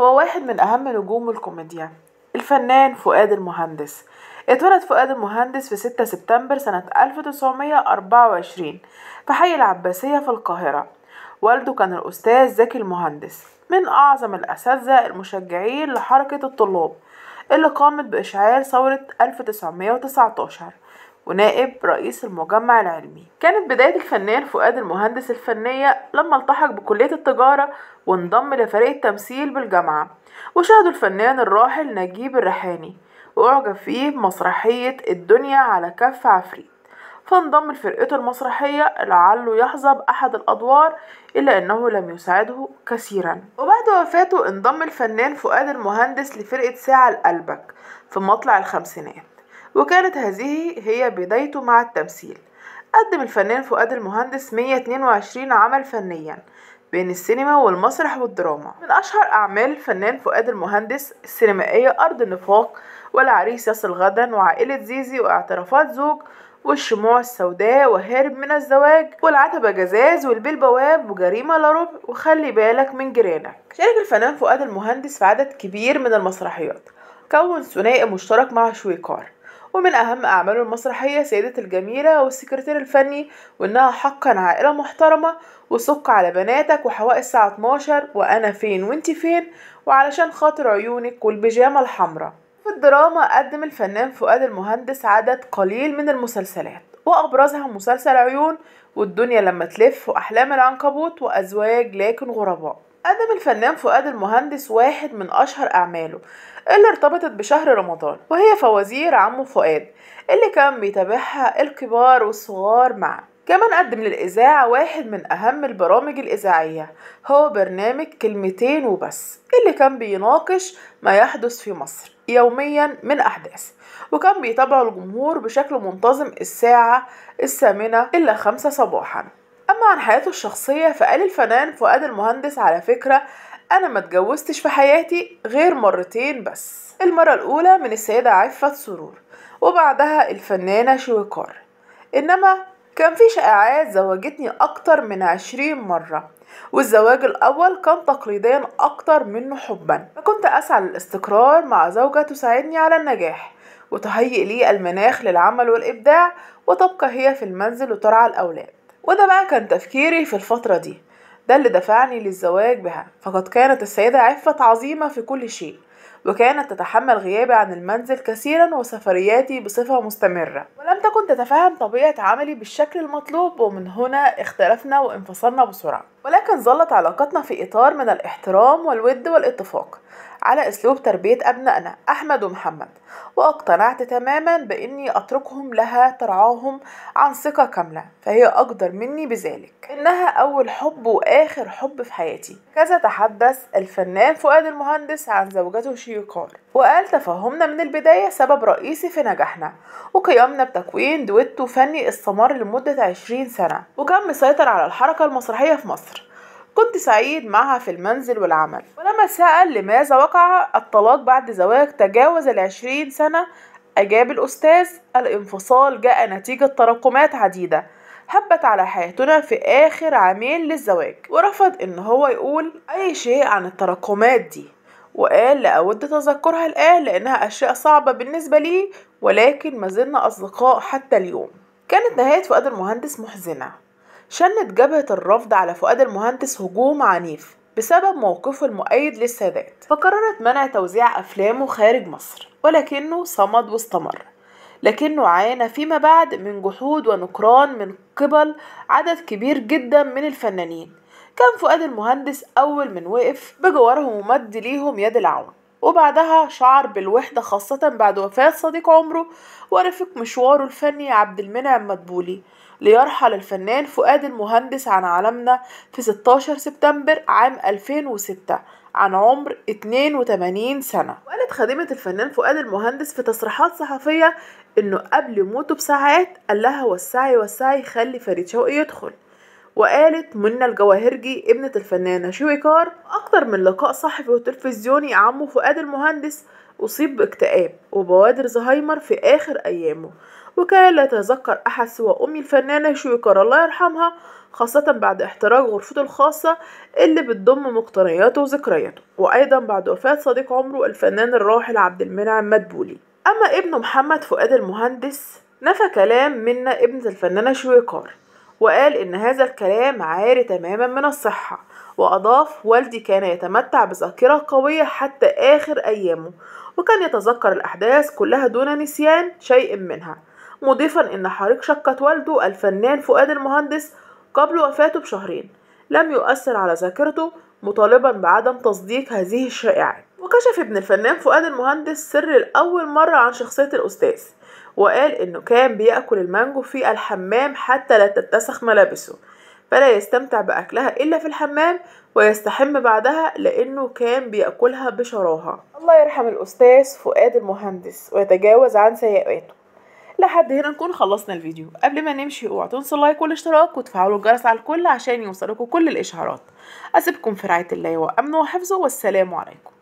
هو واحد من أهم نجوم الكوميديا الفنان فؤاد المهندس اتولد فؤاد المهندس في 6 سبتمبر سنة 1924 في حي العباسية في القاهرة والده كان الأستاذ زكي المهندس من أعظم الأساتذة المشجعين لحركة الطلاب اللي قامت بإشعال ثورة 1919 ونائب رئيس المجمع العلمي كانت بداية الفنان فؤاد المهندس الفنية لما التحق بكلية التجارة وانضم لفريق التمثيل بالجامعة وشاهدوا الفنان الراحل نجيب الريحاني وأعجب فيه بمسرحية الدنيا على كف عفريت فانضم لفرقته المسرحية لعله يحظى بأحد الأدوار إلا أنه لم يساعده كثيرا وبعد وفاته انضم الفنان فؤاد المهندس لفرقة ساعة لقلبك في مطلع الخمسينات وكانت هذه هي بدايته مع التمثيل قدم الفنان فؤاد المهندس 122 عمل فنيا بين السينما والمسرح والدراما من أشهر أعمال الفنان فؤاد المهندس السينمائية أرض النفاق والعريس يصل غدا وعائلة زيزي واعترافات زوج والشموع السوداء وهارب من الزواج والعتبة جزاز والبيل بواب وجريمة لربع وخلي بالك من جيرانك شارك الفنان فؤاد المهندس في عدد كبير من المسرحيات كون ثنائي مشترك مع شويكار ومن أهم أعماله المسرحية سيدة الجميلة والسكرتير الفني وإنها حقا عائلة محترمة وسك على بناتك وحواء الساعة 12 وأنا فين وإنتي فين وعلشان خاطر عيونك والبيجامة الحمراء في الدراما قدم الفنان فؤاد المهندس عدد قليل من المسلسلات وأبرزها مسلسل عيون والدنيا لما تلف وأحلام العنكبوت وأزواج لكن غرباء قدم الفنان فؤاد المهندس واحد من أشهر أعماله اللي ارتبطت بشهر رمضان وهي فوازير عمه فؤاد اللي كان بيتابعها الكبار والصغار معا كمان قدم للإذاعة واحد من أهم البرامج الإذاعية هو برنامج كلمتين وبس اللي كان بيناقش ما يحدث في مصر يوميا من أحداث وكان بيتابعه الجمهور بشكل منتظم الساعة الثامنة إلا خمسة صباحا أما عن حياته الشخصية فقال الفنان فؤاد المهندس على فكرة أنا ما اتجوزتش في حياتي غير مرتين بس المرة الأولى من السيدة عفة سرور وبعدها الفنانة شويكار إنما كان في شائعات زوجتني أكتر من عشرين مرة والزواج الأول كان تقليديا أكتر منه حبا فكنت أسعى للاستقرار مع زوجة تساعدني على النجاح وتهيئ لي المناخ للعمل والإبداع وتبقى هي في المنزل وترعى الأولاد وده بقى كان تفكيري في الفترة دي ده اللي دفعني للزواج بها فقد كانت السيدة عفة عظيمة في كل شيء وكانت تتحمل غيابي عن المنزل كثيرا وسفرياتي بصفة مستمرة ولا تكن تتفهم طبيعة عملي بالشكل المطلوب ومن هنا اختلفنا وانفصلنا بسرعة ولكن ظلت علاقتنا في إطار من الاحترام والود والاتفاق على أسلوب تربية أبنائنا أحمد ومحمد واقتنعت تماما بإني أتركهم لها ترعاهم عن ثقة كاملة فهي أقدر مني بذلك إنها أول حب وآخر حب في حياتي كذا تحدث الفنان فؤاد المهندس عن زوجته شيقار وقال تفهمنا من البداية سبب رئيسي في نجاحنا وقيامنا بتكوين دويتو فني استمر لمدة عشرين سنة وكان مسيطر على الحركة المسرحية في مصر كنت سعيد معها في المنزل والعمل ولما سأل لماذا وقع الطلاق بعد زواج تجاوز العشرين سنة أجاب الأستاذ الانفصال جاء نتيجة تراكمات عديدة هبت على حياتنا في آخر عامين للزواج ورفض إن هو يقول أي شيء عن التراكمات دي وقال لا أود تذكرها الآن لأنها أشياء صعبة بالنسبة لي ولكن ما زلنا أصدقاء حتى اليوم كانت نهاية فؤاد المهندس محزنة شنت جبهة الرفض على فؤاد المهندس هجوم عنيف بسبب موقفه المؤيد للسادات فقررت منع توزيع أفلامه خارج مصر ولكنه صمد واستمر لكنه عانى فيما بعد من جحود ونكران من قبل عدد كبير جدا من الفنانين كان فؤاد المهندس أول من وقف بجوارهم ومد ليهم يد العون وبعدها شعر بالوحدة خاصة بعد وفاة صديق عمره ورفق مشواره الفني عبد المنعم مدبولي ليرحل الفنان فؤاد المهندس عن عالمنا في 16 سبتمبر عام 2006 عن عمر 82 سنة وقالت خادمة الفنان فؤاد المهندس في تصريحات صحفية انه قبل موته بساعات قال لها والسعي والسعي خلي فريد شوقي يدخل وقالت منى الجواهرجي ابنة الفنانة شويكار أكتر من لقاء صحفي وتلفزيوني عمه فؤاد المهندس أصيب باكتئاب وبوادر زهايمر في آخر أيامه وكان لا يتذكر أحد سوى أمي الفنانة شويكار الله يرحمها خاصة بعد احتراق غرفته الخاصة اللي بتضم مقتنياته وذكرياته وأيضا بعد وفاة صديق عمره الفنان الراحل عبد المنعم مدبولي أما ابنه محمد فؤاد المهندس نفى كلام منا ابنة الفنانة شويكار وقال إن هذا الكلام عاري تماما من الصحة وأضاف والدي كان يتمتع بذاكرة قوية حتى آخر أيامه وكان يتذكر الأحداث كلها دون نسيان شيء منها مضيفا إن حريق شقة والده الفنان فؤاد المهندس قبل وفاته بشهرين لم يؤثر على ذاكرته مطالبا بعدم تصديق هذه الشائعات وكشف ابن الفنان فؤاد المهندس سر لأول مرة عن شخصية الأستاذ وقال إنه كان بيأكل المانجو في الحمام حتى لا تتسخ ملابسه فلا يستمتع بأكلها إلا في الحمام ويستحم بعدها لأنه كان بيأكلها بشراهة الله يرحم الأستاذ فؤاد المهندس ويتجاوز عن سيئاته لحد هنا نكون خلصنا الفيديو قبل ما نمشي اوعوا تنسوا اللايك والاشتراك وتفعلوا الجرس على الكل عشان يوصلكوا كل الاشعارات اسيبكم في رعايه الله وامنه وحفظه والسلام عليكم